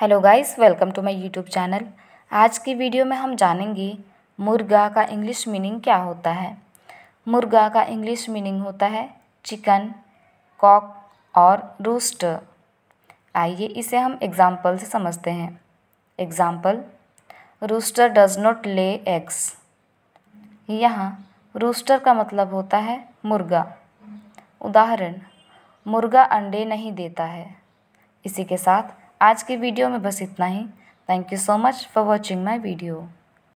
hello guys welcome to my YouTube channel आज की video में हम जानेंगे मुर्गा का इंग्लिश मीनिंग क्या होता है मुर्गा का इंग्लिश मीनिंग होता है चिकन कॉक और रूस्टर आइए इसे हम एग्ज़ाम्पल से समझते हैं example rooster does not lay eggs यहाँ रूस्टर का मतलब होता है मुर्गा उदाहरण मुर्गा अंडे नहीं देता है इसी के साथ आज के वीडियो में बस इतना ही thank you so much for watching my video